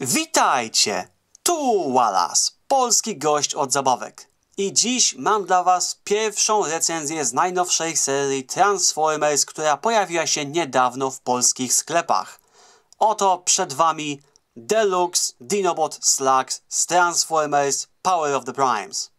Witajcie! Tu Wallace, polski gość od zabawek. I dziś mam dla Was pierwszą recenzję z najnowszej serii Transformers, która pojawiła się niedawno w polskich sklepach. Oto przed Wami Deluxe Dinobot Slugs z Transformers Power of the Primes.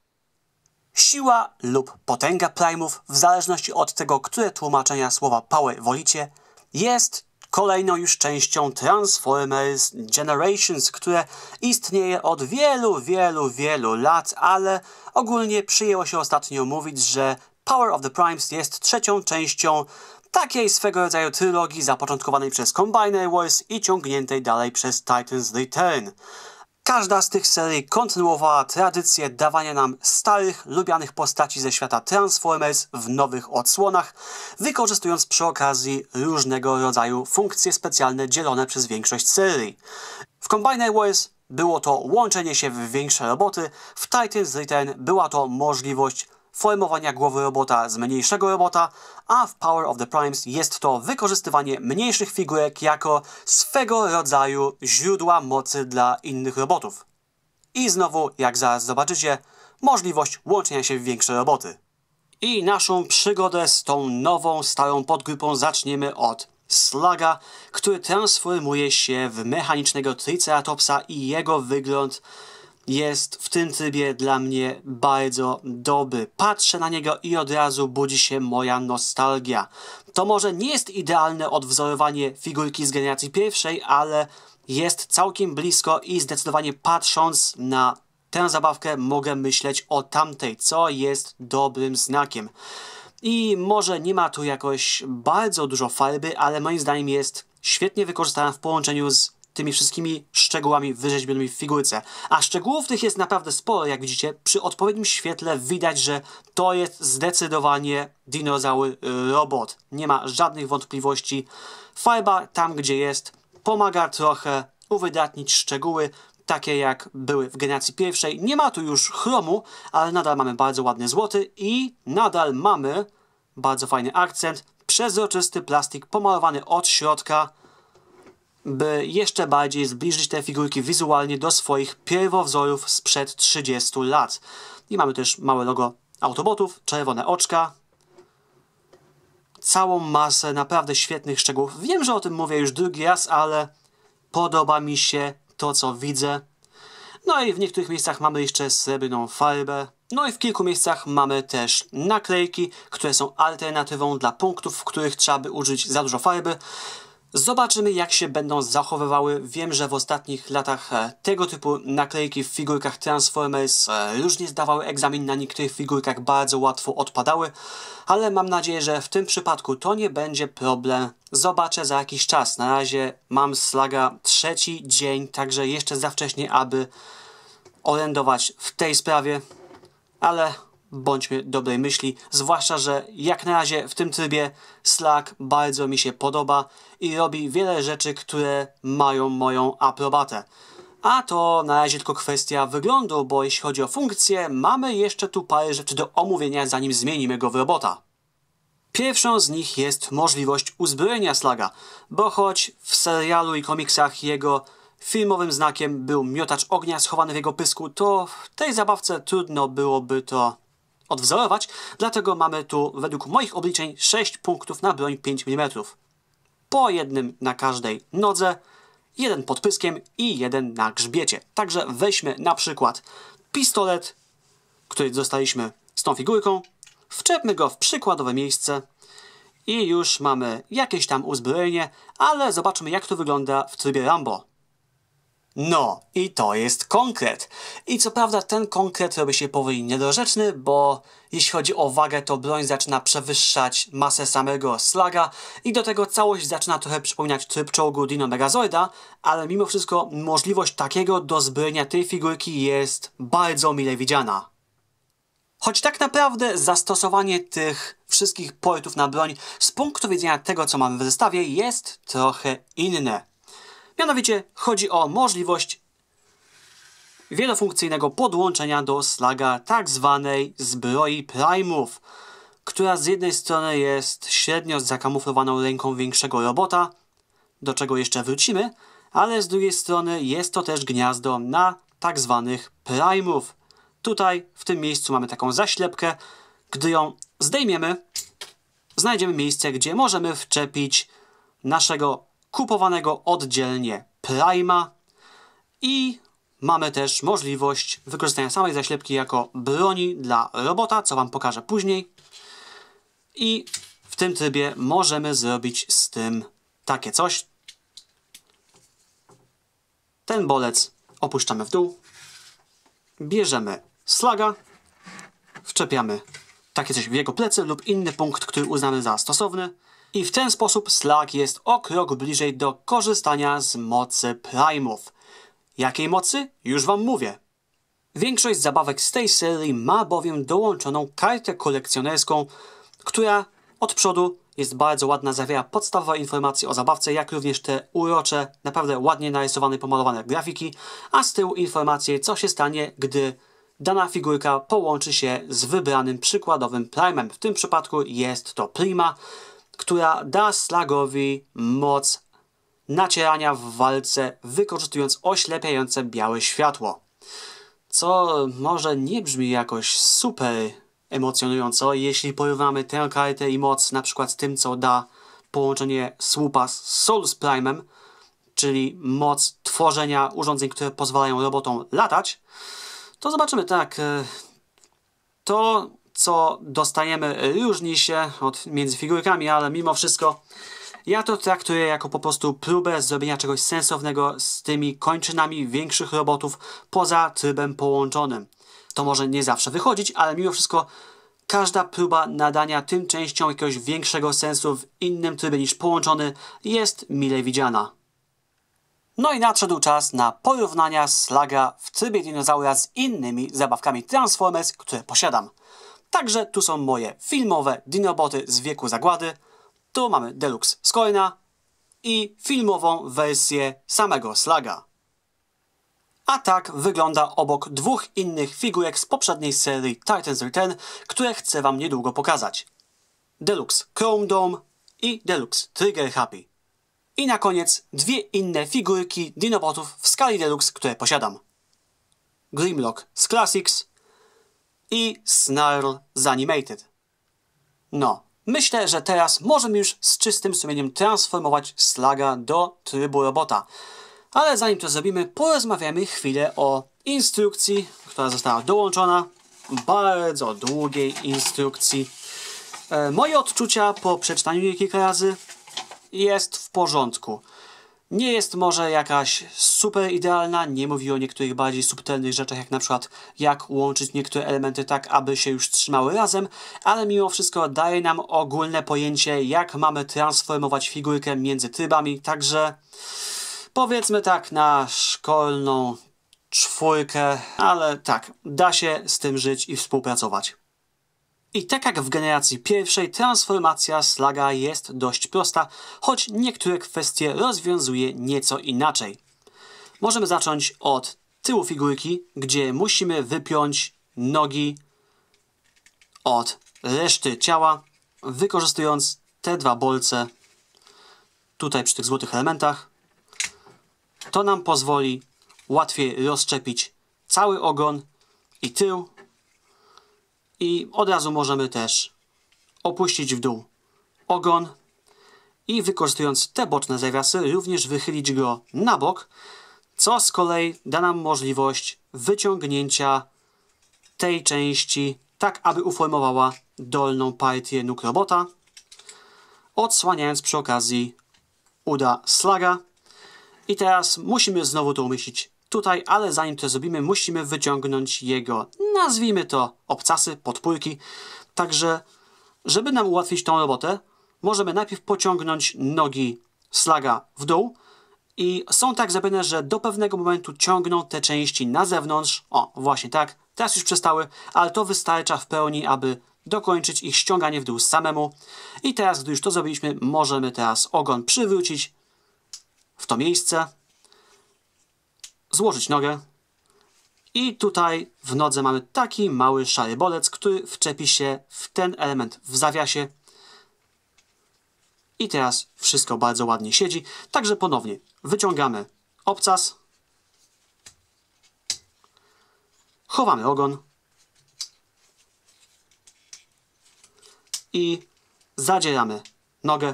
Siła lub potęga Primów, w zależności od tego, które tłumaczenia słowa power wolicie, jest kolejną już częścią Transformers Generations, które istnieje od wielu, wielu, wielu lat, ale ogólnie przyjęło się ostatnio mówić, że Power of the Primes jest trzecią częścią takiej swego rodzaju trylogii zapoczątkowanej przez Combiner Wars i ciągniętej dalej przez Titans Return. Każda z tych serii kontynuowała tradycję dawania nam starych, lubianych postaci ze świata Transformers w nowych odsłonach, wykorzystując przy okazji różnego rodzaju funkcje specjalne dzielone przez większość serii. W Combiner Wars było to łączenie się w większe roboty, w Titans Return była to możliwość formowania głowy robota z mniejszego robota, a w Power of the Primes jest to wykorzystywanie mniejszych figurek jako swego rodzaju źródła mocy dla innych robotów. I znowu, jak zaraz zobaczycie, możliwość łączenia się w większe roboty. I naszą przygodę z tą nową, starą podgrupą zaczniemy od Slaga, który transformuje się w mechanicznego Triceratopsa i jego wygląd jest w tym trybie dla mnie bardzo dobry. Patrzę na niego i od razu budzi się moja nostalgia. To może nie jest idealne odwzorowanie figurki z generacji pierwszej, ale jest całkiem blisko i zdecydowanie patrząc na tę zabawkę mogę myśleć o tamtej, co jest dobrym znakiem. I może nie ma tu jakoś bardzo dużo farby, ale moim zdaniem jest świetnie wykorzystana w połączeniu z tymi wszystkimi szczegółami wyrzeźbionymi w figurce. A szczegółów tych jest naprawdę sporo, jak widzicie. Przy odpowiednim świetle widać, że to jest zdecydowanie dinozaury y, robot. Nie ma żadnych wątpliwości. Farba tam, gdzie jest, pomaga trochę uwydatnić szczegóły, takie jak były w generacji pierwszej. Nie ma tu już chromu, ale nadal mamy bardzo ładny złoty i nadal mamy bardzo fajny akcent, przezroczysty plastik pomalowany od środka, by jeszcze bardziej zbliżyć te figurki wizualnie do swoich pierwowzorów sprzed 30 lat. I mamy też małe logo Autobotów, czerwone oczka, całą masę naprawdę świetnych szczegółów. Wiem, że o tym mówię już drugi raz, ale podoba mi się to, co widzę. No i w niektórych miejscach mamy jeszcze srebrną farbę. No i w kilku miejscach mamy też naklejki, które są alternatywą dla punktów, w których trzeba by użyć za dużo farby. Zobaczymy, jak się będą zachowywały. Wiem, że w ostatnich latach e, tego typu naklejki w figurkach Transformers różnie e, zdawały egzamin, na niektórych figurkach bardzo łatwo odpadały, ale mam nadzieję, że w tym przypadku to nie będzie problem. Zobaczę za jakiś czas. Na razie mam slaga trzeci dzień, także jeszcze za wcześnie, aby orędować w tej sprawie, ale bądźmy dobrej myśli, zwłaszcza, że jak na razie w tym trybie Slack bardzo mi się podoba i robi wiele rzeczy, które mają moją aprobatę. A to na razie tylko kwestia wyglądu, bo jeśli chodzi o funkcję, mamy jeszcze tu parę rzeczy do omówienia, zanim zmienimy go w robota. Pierwszą z nich jest możliwość uzbrojenia Slaga, bo choć w serialu i komiksach jego filmowym znakiem był miotacz ognia schowany w jego pysku, to w tej zabawce trudno byłoby to odwzorować, dlatego mamy tu według moich obliczeń 6 punktów na broń 5 mm. Po jednym na każdej nodze, jeden pod pyskiem i jeden na grzbiecie. Także weźmy na przykład pistolet, który dostaliśmy z tą figurką, wczepmy go w przykładowe miejsce i już mamy jakieś tam uzbrojenie, ale zobaczmy jak to wygląda w trybie Rambo. No, i to jest konkret. I co prawda ten konkret robi się powoli niedorzeczny, bo jeśli chodzi o wagę, to broń zaczyna przewyższać masę samego slaga i do tego całość zaczyna trochę przypominać tryb czołgu Dino Megazoida, ale mimo wszystko możliwość takiego dozbrojenia tej figurki jest bardzo mile widziana. Choć tak naprawdę zastosowanie tych wszystkich portów na broń z punktu widzenia tego, co mamy w zestawie, jest trochę inne. Mianowicie chodzi o możliwość wielofunkcyjnego podłączenia do slaga tak zwanej zbroi Primów, która z jednej strony jest średnio zakamuflowaną ręką większego robota, do czego jeszcze wrócimy, ale z drugiej strony jest to też gniazdo na tak zwanych Primów. Tutaj, w tym miejscu mamy taką zaślepkę. Gdy ją zdejmiemy, znajdziemy miejsce, gdzie możemy wczepić naszego kupowanego oddzielnie Prima i mamy też możliwość wykorzystania samej zaślepki jako broni dla robota, co Wam pokażę później. I w tym trybie możemy zrobić z tym takie coś. Ten bolec opuszczamy w dół, bierzemy slaga, wczepiamy takie coś w jego plecy lub inny punkt, który uznamy za stosowny. I w ten sposób Slack jest o krok bliżej do korzystania z mocy Primów. Jakiej mocy? Już Wam mówię. Większość zabawek z tej serii ma bowiem dołączoną kartę kolekcjonerską, która od przodu jest bardzo ładna, zawiera podstawowe informacje o zabawce, jak również te urocze, naprawdę ładnie narysowane, pomalowane grafiki, a z tyłu informacje, co się stanie, gdy dana figurka połączy się z wybranym przykładowym primem. W tym przypadku jest to prima, która da Slagowi moc nacierania w walce, wykorzystując oślepiające białe światło. Co może nie brzmi jakoś super emocjonująco, jeśli porównamy tę kartę i moc na przykład z tym, co da połączenie słupa z Souls Prime'em, czyli moc tworzenia urządzeń, które pozwalają robotom latać, to zobaczymy tak. E, to co dostajemy e, różni się od między figurkami, ale mimo wszystko ja to traktuję jako po prostu próbę zrobienia czegoś sensownego z tymi kończynami większych robotów poza trybem połączonym. To może nie zawsze wychodzić, ale mimo wszystko każda próba nadania tym częściom jakiegoś większego sensu w innym trybie niż połączony jest mile widziana. No i nadszedł czas na porównania Slaga w trybie dinozaura z innymi zabawkami Transformers, które posiadam. Także tu są moje filmowe dinoboty z wieku zagłady. Tu mamy Deluxe z Coina i filmową wersję samego Slaga. A tak wygląda obok dwóch innych figurek z poprzedniej serii Titans Return, które chcę Wam niedługo pokazać. Deluxe Chrome Dome i Deluxe Trigger Happy. I na koniec dwie inne figurki dinobotów w skali Deluxe, które posiadam. Grimlock z Classics i Snarl Zanimated. No, myślę, że teraz możemy już z czystym sumieniem transformować Slaga do trybu robota. Ale zanim to zrobimy, porozmawiamy chwilę o instrukcji, która została dołączona, bardzo długiej instrukcji. E, moje odczucia po przeczytaniu jej kilka razy jest w porządku. Nie jest może jakaś super idealna, nie mówi o niektórych bardziej subtelnych rzeczach, jak na przykład jak łączyć niektóre elementy tak, aby się już trzymały razem, ale mimo wszystko daje nam ogólne pojęcie, jak mamy transformować figurkę między trybami, także powiedzmy tak na szkolną czwórkę, ale tak, da się z tym żyć i współpracować. I tak jak w generacji pierwszej, transformacja slaga jest dość prosta, choć niektóre kwestie rozwiązuje nieco inaczej. Możemy zacząć od tyłu figurki, gdzie musimy wypiąć nogi od reszty ciała, wykorzystując te dwa bolce tutaj przy tych złotych elementach. To nam pozwoli łatwiej rozczepić cały ogon i tył i od razu możemy też opuścić w dół ogon i wykorzystując te boczne zawiasy również wychylić go na bok, co z kolei da nam możliwość wyciągnięcia tej części tak, aby uformowała dolną partię nóg robota, odsłaniając przy okazji uda slaga. I teraz musimy znowu to umieścić tutaj, ale zanim to zrobimy, musimy wyciągnąć jego, nazwijmy to, obcasy, podpórki. Także, żeby nam ułatwić tą robotę, możemy najpierw pociągnąć nogi slaga w dół i są tak zrobione, że do pewnego momentu ciągną te części na zewnątrz. O, właśnie tak, teraz już przestały, ale to wystarcza w pełni, aby dokończyć ich ściąganie w dół samemu. I teraz, gdy już to zrobiliśmy, możemy teraz ogon przywrócić w to miejsce złożyć nogę i tutaj w nodze mamy taki mały szary bolec, który wczepi się w ten element w zawiasie. I teraz wszystko bardzo ładnie siedzi. Także ponownie wyciągamy obcas, chowamy ogon i zadzieramy nogę.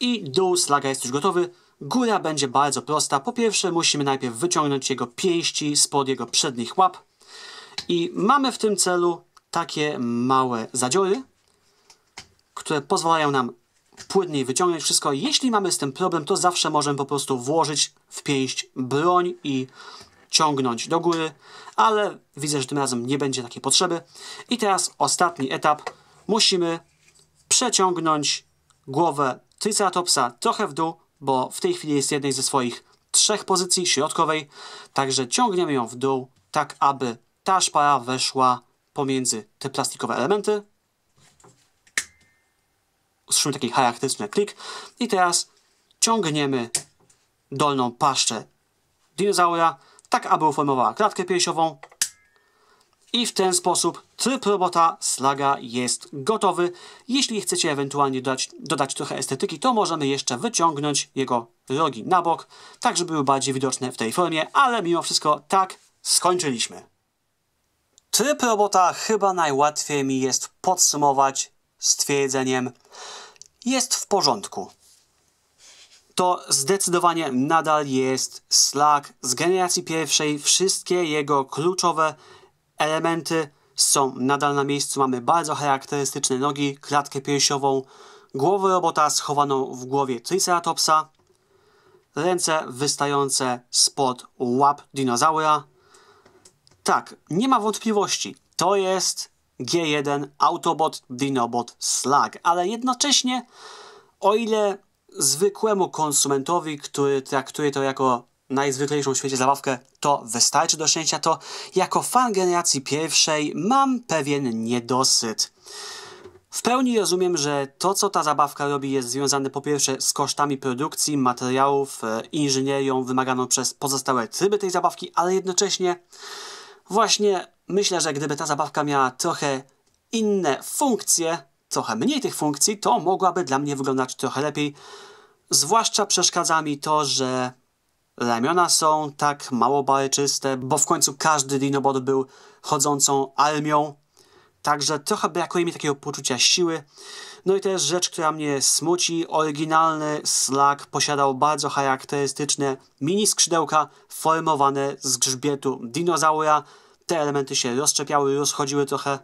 I dół slaga jest już gotowy. Góra będzie bardzo prosta. Po pierwsze musimy najpierw wyciągnąć jego pięści spod jego przednich łap i mamy w tym celu takie małe zadziory, które pozwalają nam płynniej wyciągnąć wszystko. Jeśli mamy z tym problem, to zawsze możemy po prostu włożyć w pięść broń i ciągnąć do góry, ale widzę, że tym razem nie będzie takiej potrzeby. I teraz ostatni etap. Musimy przeciągnąć głowę Triceratopsa trochę w dół, bo w tej chwili jest jednej ze swoich trzech pozycji środkowej, także ciągniemy ją w dół, tak aby ta szpara weszła pomiędzy te plastikowe elementy. Usłyszymy taki charakterystyczny klik i teraz ciągniemy dolną paszczę dinozaura, tak aby uformowała klatkę piersiową, i w ten sposób tryb robota Slaga jest gotowy. Jeśli chcecie ewentualnie dodać, dodać trochę estetyki, to możemy jeszcze wyciągnąć jego rogi na bok, tak żeby były bardziej widoczne w tej formie, ale mimo wszystko tak skończyliśmy. Tryb robota chyba najłatwiej mi jest podsumować stwierdzeniem jest w porządku. To zdecydowanie nadal jest Slag z generacji pierwszej. Wszystkie jego kluczowe elementy są nadal na miejscu. Mamy bardzo charakterystyczne nogi, klatkę piersiową, głowę robota schowaną w głowie Triceratopsa, ręce wystające spod łap dinozaura. Tak, nie ma wątpliwości, to jest G1 Autobot Dinobot Slug, ale jednocześnie o ile zwykłemu konsumentowi, który traktuje to jako najzwyklejszą w świecie zabawkę, to wystarczy do szczęścia, to jako fan generacji pierwszej mam pewien niedosyt. W pełni rozumiem, że to, co ta zabawka robi, jest związane po pierwsze z kosztami produkcji, materiałów, e, inżynierią wymaganą przez pozostałe tryby tej zabawki, ale jednocześnie właśnie myślę, że gdyby ta zabawka miała trochę inne funkcje, trochę mniej tych funkcji, to mogłaby dla mnie wyglądać trochę lepiej. Zwłaszcza przeszkadza mi to, że Ramiona są tak mało barczyste, bo w końcu każdy dinobot był chodzącą armią, także trochę brakuje mi takiego poczucia siły. No i też rzecz, która mnie smuci, oryginalny Slack posiadał bardzo charakterystyczne mini skrzydełka formowane z grzbietu dinozaura. Te elementy się rozczepiały, rozchodziły trochę.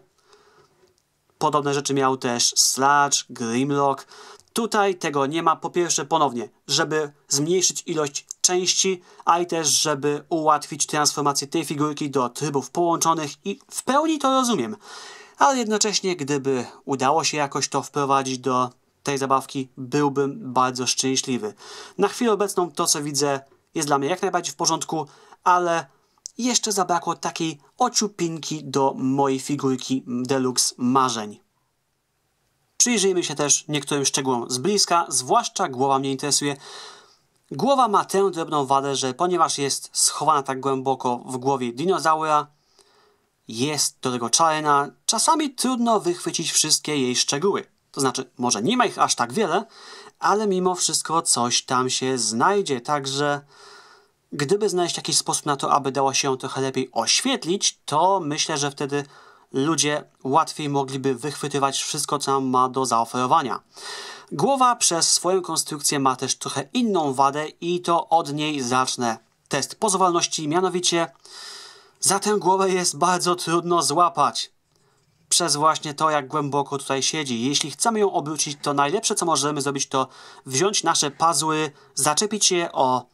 Podobne rzeczy miał też Sludge, Grimlock. Tutaj tego nie ma. Po pierwsze, ponownie, żeby zmniejszyć ilość części, a i też, żeby ułatwić transformację tej figurki do trybów połączonych i w pełni to rozumiem. Ale jednocześnie, gdyby udało się jakoś to wprowadzić do tej zabawki, byłbym bardzo szczęśliwy. Na chwilę obecną to, co widzę, jest dla mnie jak najbardziej w porządku, ale jeszcze zabrakło takiej ociupinki do mojej figurki Deluxe marzeń. Przyjrzyjmy się też niektórym szczegółom z bliska, zwłaszcza głowa mnie interesuje, Głowa ma tę drobną wadę, że ponieważ jest schowana tak głęboko w głowie dinozaura, jest do tego czarna, czasami trudno wychwycić wszystkie jej szczegóły. To znaczy, może nie ma ich aż tak wiele, ale mimo wszystko coś tam się znajdzie, także gdyby znaleźć jakiś sposób na to, aby dało się ją trochę lepiej oświetlić, to myślę, że wtedy ludzie łatwiej mogliby wychwytywać wszystko, co nam ma do zaoferowania. Głowa przez swoją konstrukcję ma też trochę inną wadę i to od niej zacznę test pozwalności, mianowicie za tę głowę jest bardzo trudno złapać przez właśnie to, jak głęboko tutaj siedzi. Jeśli chcemy ją obrócić, to najlepsze, co możemy zrobić, to wziąć nasze pazły, zaczepić je o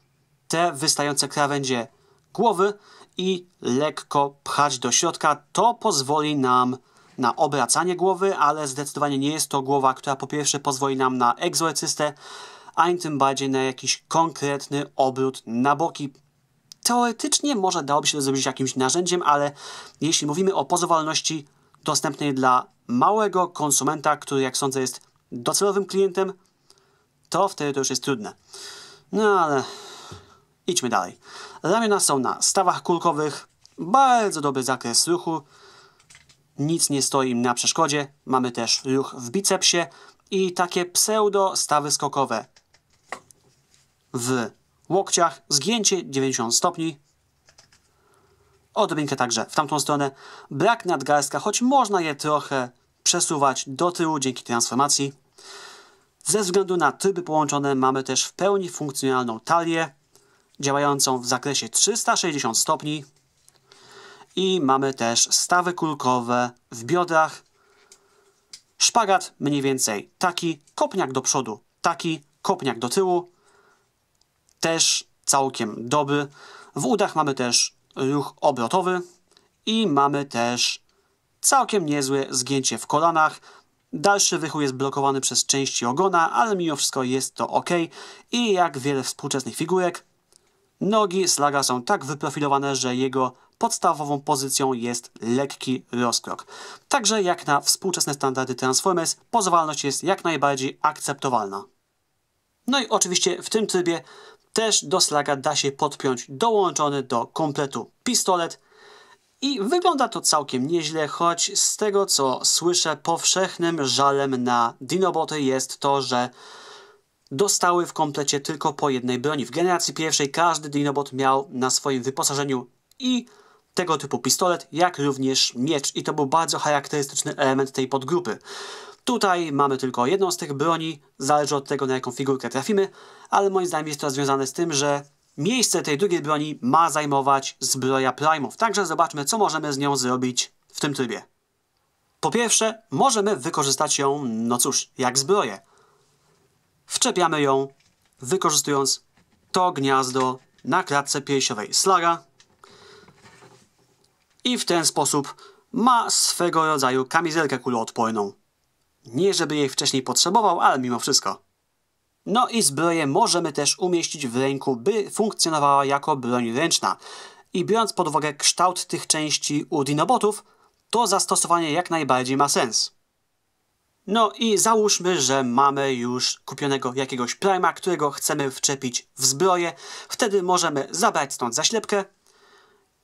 te wystające krawędzie głowy i lekko pchać do środka. To pozwoli nam na obracanie głowy, ale zdecydowanie nie jest to głowa, która po pierwsze pozwoli nam na egzorcystę, ani tym bardziej na jakiś konkretny obrót na boki. Teoretycznie może dałoby się to zrobić jakimś narzędziem, ale jeśli mówimy o pozwalności dostępnej dla małego konsumenta, który jak sądzę jest docelowym klientem, to wtedy to już jest trudne. No ale idźmy dalej. Ramiona są na stawach kulkowych, bardzo dobry zakres ruchu, nic nie stoi im na przeszkodzie. Mamy też ruch w bicepsie i takie pseudo stawy skokowe. W łokciach zgięcie 90 stopni. Odrobinkę także w tamtą stronę. Brak nadgarstka, choć można je trochę przesuwać do tyłu dzięki transformacji. Ze względu na tryby połączone mamy też w pełni funkcjonalną talię działającą w zakresie 360 stopni i mamy też stawy kulkowe w biodrach. Szpagat mniej więcej taki, kopniak do przodu, taki, kopniak do tyłu. Też całkiem dobry. W udach mamy też ruch obrotowy i mamy też całkiem niezłe zgięcie w kolanach. Dalszy wychód jest blokowany przez części ogona, ale mimo wszystko jest to ok. I jak wiele współczesnych figurek, nogi slaga są tak wyprofilowane, że jego podstawową pozycją jest lekki rozkrok. Także jak na współczesne standardy Transformers, pozwalność jest jak najbardziej akceptowalna. No i oczywiście w tym trybie też do slaga da się podpiąć dołączony do kompletu pistolet, i wygląda to całkiem nieźle, choć z tego co słyszę powszechnym żalem na Dinoboty jest to, że dostały w komplecie tylko po jednej broni. W generacji pierwszej każdy Dinobot miał na swoim wyposażeniu i tego typu pistolet, jak również miecz i to był bardzo charakterystyczny element tej podgrupy. Tutaj mamy tylko jedną z tych broni, zależy od tego na jaką figurkę trafimy, ale moim zdaniem jest to związane z tym, że miejsce tej drugiej broni ma zajmować zbroja Prime'ów, także zobaczmy co możemy z nią zrobić w tym trybie. Po pierwsze, możemy wykorzystać ją, no cóż, jak zbroję. Wczepiamy ją, wykorzystując to gniazdo na klatce piersiowej slaga i w ten sposób ma swego rodzaju kamizelkę kuloodporną. Nie żeby jej wcześniej potrzebował, ale mimo wszystko. No i zbroję możemy też umieścić w ręku, by funkcjonowała jako broń ręczna. I biorąc pod uwagę kształt tych części u dinobotów, to zastosowanie jak najbardziej ma sens. No i załóżmy, że mamy już kupionego jakiegoś prima, którego chcemy wczepić w zbroję. Wtedy możemy zabrać stąd zaślepkę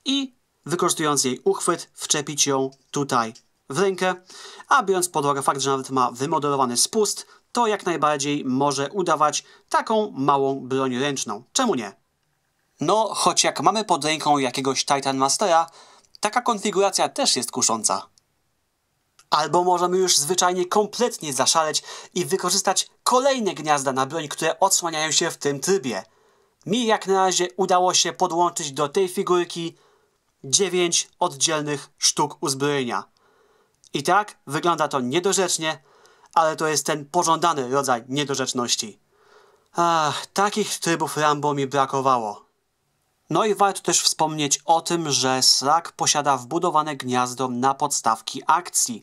i wykorzystując jej uchwyt, wczepić ją tutaj w rękę, a biorąc pod uwagę fakt, że nawet ma wymodelowany spust, to jak najbardziej może udawać taką małą broń ręczną. Czemu nie? No, choć jak mamy pod ręką jakiegoś Titan Mastera, taka konfiguracja też jest kusząca. Albo możemy już zwyczajnie kompletnie zaszaleć i wykorzystać kolejne gniazda na broń, które odsłaniają się w tym trybie. Mi jak na razie udało się podłączyć do tej figurki dziewięć oddzielnych sztuk uzbrojenia. I tak wygląda to niedorzecznie, ale to jest ten pożądany rodzaj niedorzeczności. Ach, takich trybów Rambo mi brakowało. No i warto też wspomnieć o tym, że Srak posiada wbudowane gniazdo na podstawki akcji.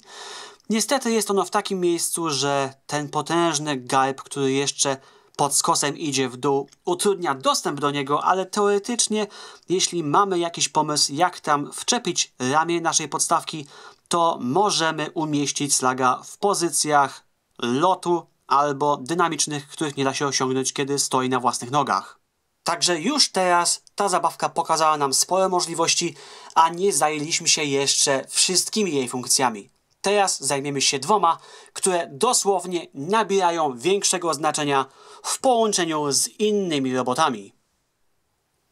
Niestety jest ono w takim miejscu, że ten potężny garb, który jeszcze pod skosem idzie w dół, utrudnia dostęp do niego, ale teoretycznie, jeśli mamy jakiś pomysł, jak tam wczepić ramię naszej podstawki, to możemy umieścić slaga w pozycjach lotu albo dynamicznych, których nie da się osiągnąć, kiedy stoi na własnych nogach. Także już teraz ta zabawka pokazała nam spore możliwości, a nie zajęliśmy się jeszcze wszystkimi jej funkcjami. Teraz zajmiemy się dwoma, które dosłownie nabierają większego znaczenia w połączeniu z innymi robotami.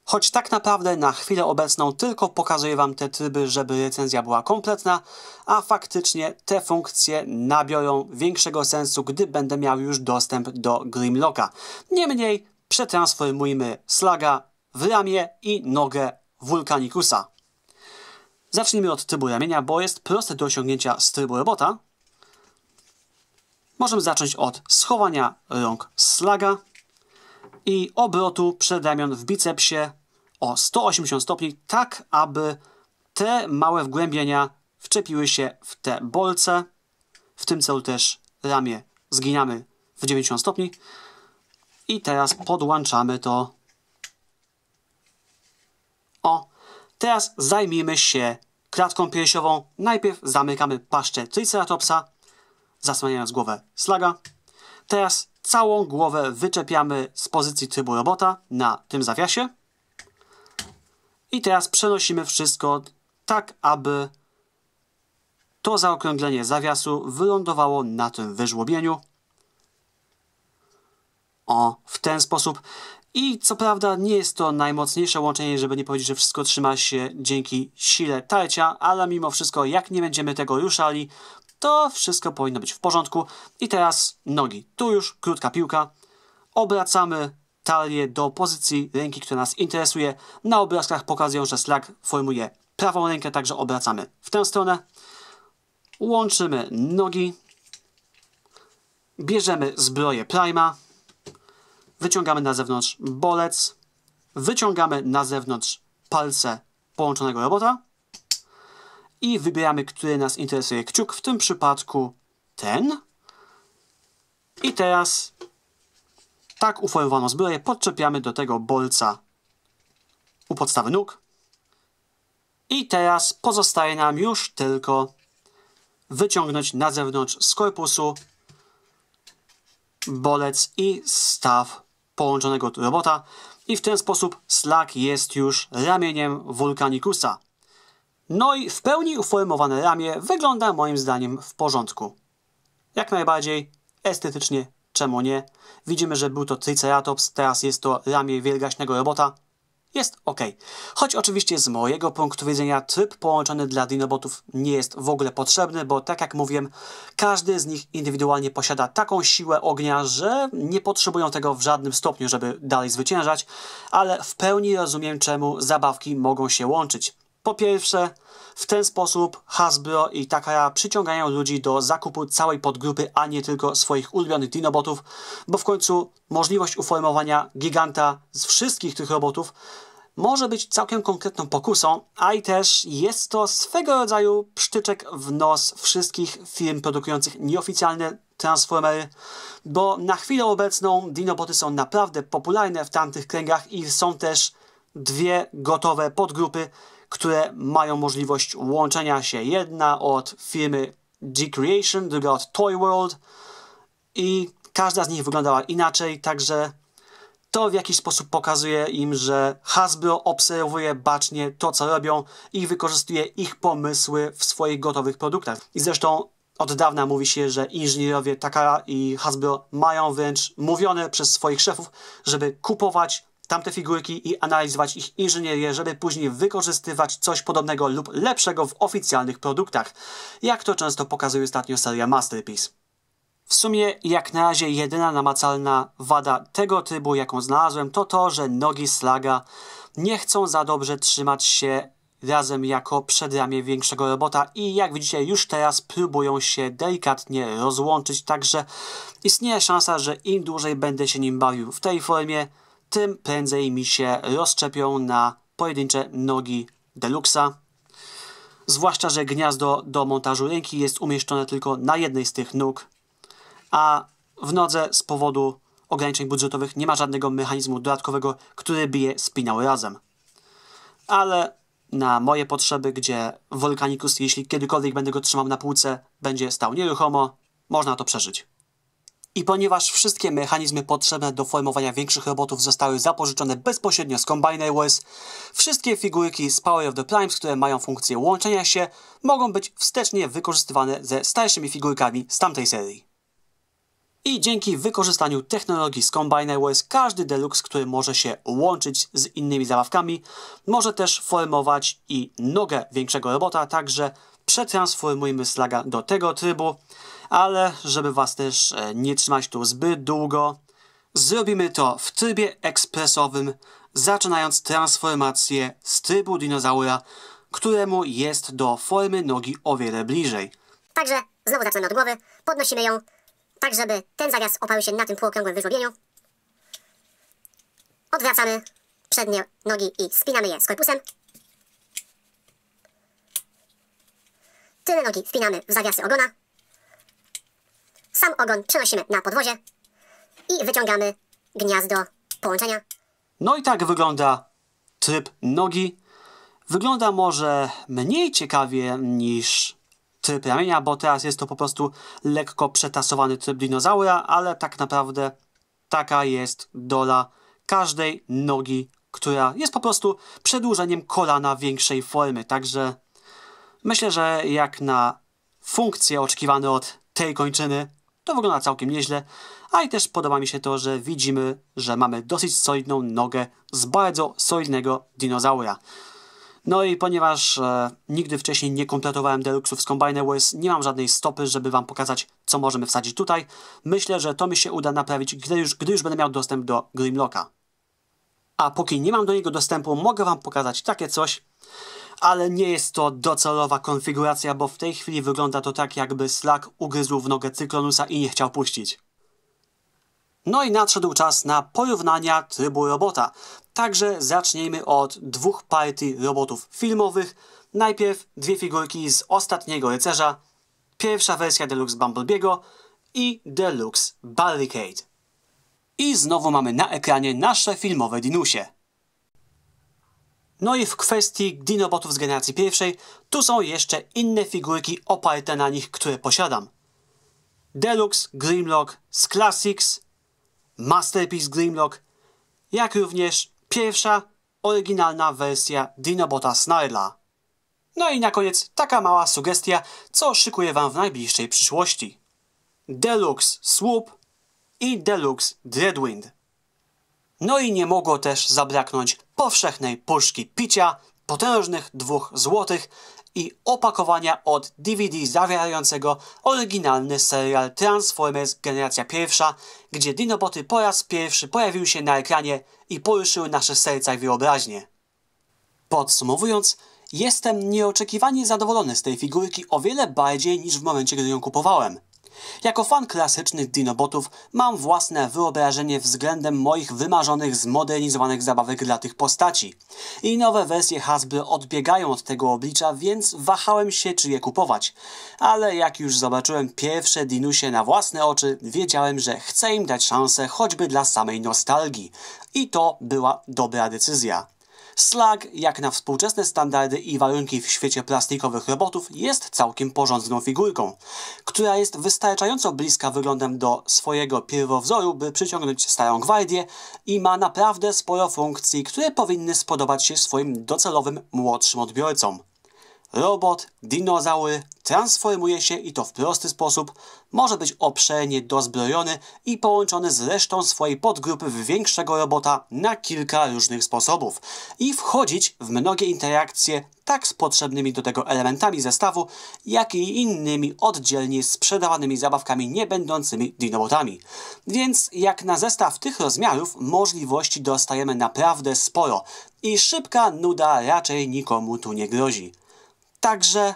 Choć tak naprawdę na chwilę obecną tylko pokazuję Wam te tryby, żeby recenzja była kompletna, a faktycznie te funkcje nabiorą większego sensu, gdy będę miał już dostęp do Grimlocka. Niemniej przetransformujmy Slaga w ramię i nogę Vulcanikusa. Zacznijmy od trybu ramienia, bo jest proste do osiągnięcia z trybu robota. Możemy zacząć od schowania rąk slaga i obrotu przedramion w bicepsie o 180 stopni, tak aby te małe wgłębienia wczepiły się w te bolce. W tym celu też ramię zginamy w 90 stopni. I teraz podłączamy to o Teraz zajmijmy się klatką piersiową. Najpierw zamykamy paszczę triceratopsa, zasłaniając głowę slaga. Teraz całą głowę wyczepiamy z pozycji trybu robota na tym zawiasie. I teraz przenosimy wszystko tak, aby to zaokrąglenie zawiasu wylądowało na tym wyżłobieniu. O, w ten sposób. I co prawda nie jest to najmocniejsze łączenie, żeby nie powiedzieć, że wszystko trzyma się dzięki sile tarcia, ale mimo wszystko jak nie będziemy tego ruszali, to wszystko powinno być w porządku. I teraz nogi. Tu już krótka piłka. Obracamy talię do pozycji ręki, która nas interesuje. Na obrazkach pokazują, że slack formuje prawą rękę, także obracamy w tę stronę. Łączymy nogi. Bierzemy zbroję Prima wyciągamy na zewnątrz bolec, wyciągamy na zewnątrz palce połączonego robota i wybieramy, który nas interesuje kciuk, w tym przypadku ten. I teraz tak uformowaną zbroję podczepiamy do tego bolca u podstawy nóg. I teraz pozostaje nam już tylko wyciągnąć na zewnątrz z korpusu bolec i staw połączonego robota i w ten sposób Slack jest już ramieniem Vulkanicus'a. No i w pełni uformowane ramię wygląda moim zdaniem w porządku. Jak najbardziej estetycznie, czemu nie? Widzimy, że był to Triceratops, teraz jest to ramię wielgaśnego robota – jest ok. Choć oczywiście z mojego punktu widzenia tryb połączony dla dinobotów nie jest w ogóle potrzebny, bo tak jak mówiłem, każdy z nich indywidualnie posiada taką siłę ognia, że nie potrzebują tego w żadnym stopniu, żeby dalej zwyciężać, ale w pełni rozumiem czemu zabawki mogą się łączyć. Po pierwsze, w ten sposób Hasbro i Takara przyciągają ludzi do zakupu całej podgrupy, a nie tylko swoich ulubionych dinobotów, bo w końcu możliwość uformowania giganta z wszystkich tych robotów może być całkiem konkretną pokusą, a i też jest to swego rodzaju psztyczek w nos wszystkich firm produkujących nieoficjalne Transformery, bo na chwilę obecną dinoboty są naprawdę popularne w tamtych kręgach i są też dwie gotowe podgrupy, które mają możliwość łączenia się. Jedna od firmy G-Creation, druga od Toy World i każda z nich wyglądała inaczej, także to w jakiś sposób pokazuje im, że Hasbro obserwuje bacznie to, co robią i wykorzystuje ich pomysły w swoich gotowych produktach. I zresztą od dawna mówi się, że inżynierowie Takara i Hasbro mają wręcz mówione przez swoich szefów, żeby kupować tamte figurki i analizować ich inżynierię, żeby później wykorzystywać coś podobnego lub lepszego w oficjalnych produktach, jak to często pokazuje ostatnio seria Masterpiece. W sumie jak na razie jedyna namacalna wada tego trybu, jaką znalazłem, to to, że nogi slaga nie chcą za dobrze trzymać się razem jako przedramię większego robota i jak widzicie już teraz próbują się delikatnie rozłączyć, także istnieje szansa, że im dłużej będę się nim bawił w tej formie, tym prędzej mi się rozczepią na pojedyncze nogi Deluxa. Zwłaszcza, że gniazdo do montażu ręki jest umieszczone tylko na jednej z tych nóg, a w nodze z powodu ograniczeń budżetowych nie ma żadnego mechanizmu dodatkowego, który by je spinał razem. Ale na moje potrzeby, gdzie Volcanicus, jeśli kiedykolwiek będę go trzymał na półce, będzie stał nieruchomo, można to przeżyć i ponieważ wszystkie mechanizmy potrzebne do formowania większych robotów zostały zapożyczone bezpośrednio z Combiner Wars, wszystkie figurki z Power of the Primes, które mają funkcję łączenia się, mogą być wstecznie wykorzystywane ze starszymi figurkami z tamtej serii. I dzięki wykorzystaniu technologii z Combiner Wars każdy deluxe, który może się łączyć z innymi zabawkami, może też formować i nogę większego robota, także przetransformujmy slaga do tego trybu ale żeby Was też e, nie trzymać tu zbyt długo, zrobimy to w trybie ekspresowym, zaczynając transformację z trybu dinozaura, któremu jest do formy nogi o wiele bliżej. Także znowu zaczynamy od głowy, podnosimy ją, tak żeby ten zawias oparł się na tym półokrągłym wyżłobieniu. Odwracamy przednie nogi i spinamy je z korpusem. Tyle nogi wpinamy w zawiasy ogona. Sam ogon przenosimy na podwozie i wyciągamy gniazdo połączenia. No i tak wygląda tryb nogi. Wygląda może mniej ciekawie niż tryb ramienia, bo teraz jest to po prostu lekko przetasowany tryb dinozaura, ale tak naprawdę taka jest dola każdej nogi, która jest po prostu przedłużeniem kolana większej formy. Także myślę, że jak na funkcje oczekiwane od tej kończyny, to wygląda całkiem nieźle, a i też podoba mi się to, że widzimy, że mamy dosyć solidną nogę z bardzo solidnego dinozaura. No i ponieważ e, nigdy wcześniej nie kompletowałem deluxów z Combine Wars, nie mam żadnej stopy, żeby Wam pokazać, co możemy wsadzić tutaj. Myślę, że to mi się uda naprawić, gdy już, gdy już będę miał dostęp do Grimlocka. A póki nie mam do niego dostępu, mogę Wam pokazać takie coś ale nie jest to docelowa konfiguracja, bo w tej chwili wygląda to tak, jakby Slack ugryzł w nogę Cyklonusa i nie chciał puścić. No i nadszedł czas na porównania trybu robota. Także zacznijmy od dwóch partii robotów filmowych. Najpierw dwie figurki z Ostatniego Rycerza, pierwsza wersja Deluxe Bumblebee'ego i Deluxe Barricade. I znowu mamy na ekranie nasze filmowe dinusie. No i w kwestii dinobotów z generacji pierwszej, tu są jeszcze inne figurki oparte na nich, które posiadam. Deluxe Grimlock z Classics, Masterpiece Grimlock, jak również pierwsza oryginalna wersja Dinobota Snarla. No i na koniec taka mała sugestia, co szykuję Wam w najbliższej przyszłości. Deluxe Swoop i Deluxe Dreadwind. No i nie mogło też zabraknąć powszechnej puszki picia, potężnych dwóch złotych i opakowania od DVD zawierającego oryginalny serial Transformers Generacja Pierwsza, gdzie dinoboty po raz pierwszy pojawił się na ekranie i poruszyły nasze serca i wyobraźnie. Podsumowując, jestem nieoczekiwanie zadowolony z tej figurki o wiele bardziej niż w momencie, gdy ją kupowałem. Jako fan klasycznych dinobotów mam własne wyobrażenie względem moich wymarzonych, zmodernizowanych zabawek dla tych postaci. I nowe wersje Hasbro odbiegają od tego oblicza, więc wahałem się, czy je kupować. Ale jak już zobaczyłem pierwsze dinusie na własne oczy, wiedziałem, że chcę im dać szansę choćby dla samej nostalgii. I to była dobra decyzja. Slag, jak na współczesne standardy i warunki w świecie plastikowych robotów, jest całkiem porządną figurką, która jest wystarczająco bliska wyglądem do swojego pierwowzoru, by przyciągnąć Starą Gwardię i ma naprawdę sporo funkcji, które powinny spodobać się swoim docelowym młodszym odbiorcom. Robot, dinozaury transformuje się i to w prosty sposób, może być obszernie dozbrojony i połączony z resztą swojej podgrupy w większego robota na kilka różnych sposobów i wchodzić w mnogie interakcje tak z potrzebnymi do tego elementami zestawu, jak i innymi oddzielnie sprzedawanymi zabawkami nie będącymi dinobotami. Więc jak na zestaw tych rozmiarów możliwości dostajemy naprawdę sporo i szybka nuda raczej nikomu tu nie grozi. Także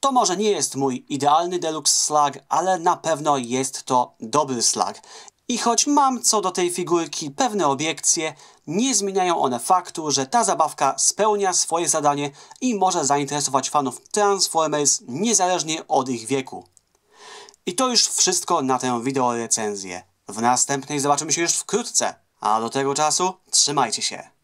to może nie jest mój idealny deluxe slag, ale na pewno jest to dobry slag. I choć mam co do tej figurki pewne obiekcje, nie zmieniają one faktu, że ta zabawka spełnia swoje zadanie i może zainteresować fanów Transformers niezależnie od ich wieku. I to już wszystko na tę wideo recenzję. W następnej zobaczymy się już wkrótce, a do tego czasu trzymajcie się.